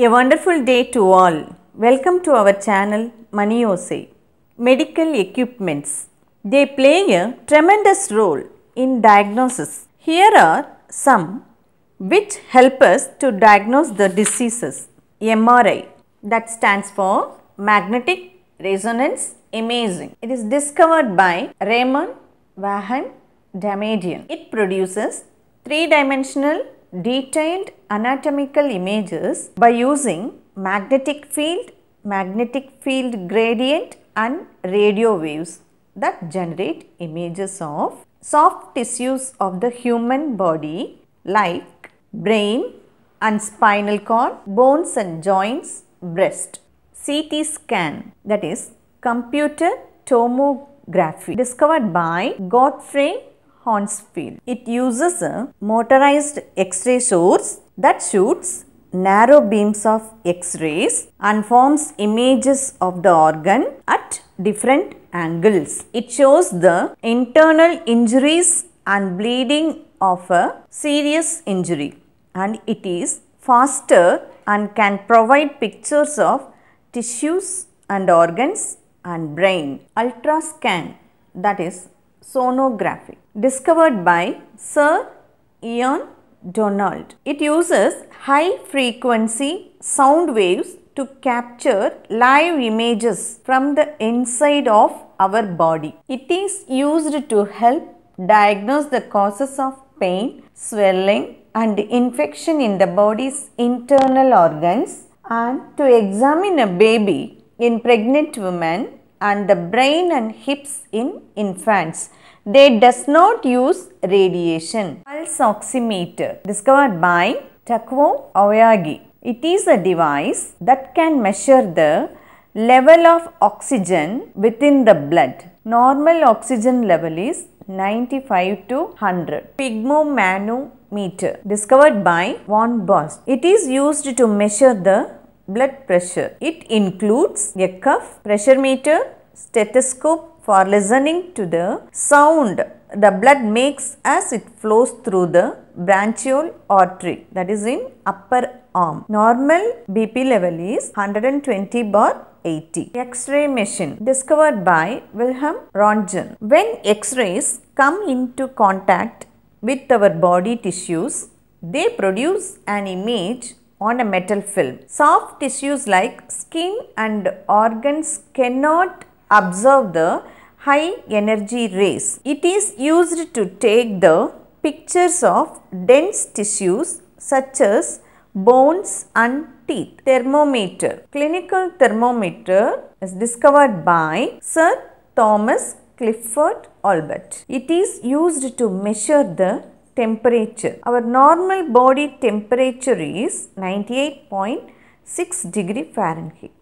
A wonderful day to all. Welcome to our channel Maniose. Medical equipments. They play a tremendous role in diagnosis. Here are some which help us to diagnose the diseases. MRI that stands for Magnetic Resonance Imaging. It is discovered by Raymond Vahan Damadian. It produces three-dimensional detailed anatomical images by using magnetic field, magnetic field gradient and radio waves that generate images of soft tissues of the human body like brain and spinal cord, bones and joints, breast. CT scan that is computer tomography discovered by Godfrey field. It uses a motorized X-ray source that shoots narrow beams of X-rays and forms images of the organ at different angles. It shows the internal injuries and bleeding of a serious injury and it is faster and can provide pictures of tissues and organs and brain. scan that is sonography discovered by Sir Ian Donald. It uses high frequency sound waves to capture live images from the inside of our body. It is used to help diagnose the causes of pain, swelling and infection in the body's internal organs and to examine a baby in pregnant women and the brain and hips in infants. They does not use radiation. Pulse oximeter discovered by Takuo Aoyagi. It is a device that can measure the level of oxygen within the blood. Normal oxygen level is 95 to 100. Pigmomanometer discovered by Von Bosch. It is used to measure the blood pressure. It includes a cuff, pressure meter, stethoscope for listening to the sound the blood makes as it flows through the branchial artery that is in upper arm. Normal BP level is 120 bar 80. X-ray machine discovered by Wilhelm Röntgen. When X-rays come into contact with our body tissues, they produce an image on a metal film. Soft tissues like skin and organs cannot absorb the high energy rays. It is used to take the pictures of dense tissues such as bones and teeth. Thermometer. Clinical thermometer is discovered by Sir Thomas Clifford Albert. It is used to measure the temperature. Our normal body temperature is 98.6 degree Fahrenheit.